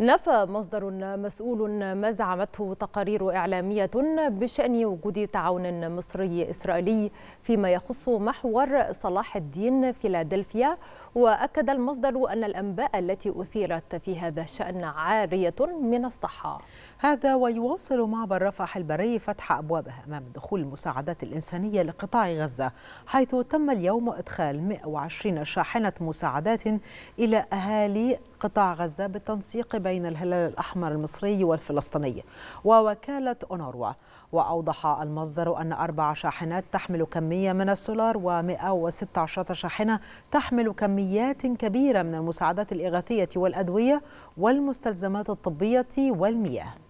نفى مصدر مسؤول ما زعمته تقارير إعلامية بشأن وجود تعاون مصري إسرائيلي فيما يخص محور صلاح الدين فيلادلفيا وأكد المصدر أن الأنباء التي أثيرت في هذا الشأن عارية من الصحة هذا ويواصل معبر رفح البري فتح أبوابه أمام دخول المساعدات الإنسانية لقطاع غزة حيث تم اليوم إدخال 120 شاحنة مساعدات إلى أهالي قطاع غزة بالتنسيق بين الهلال الأحمر المصري والفلسطيني ووكالة أونروا وأوضح المصدر أن أربع شاحنات تحمل كمية من السولار و116 شاحنة تحمل كميات كبيرة من المساعدات الإغاثية والأدوية والمستلزمات الطبية والمياه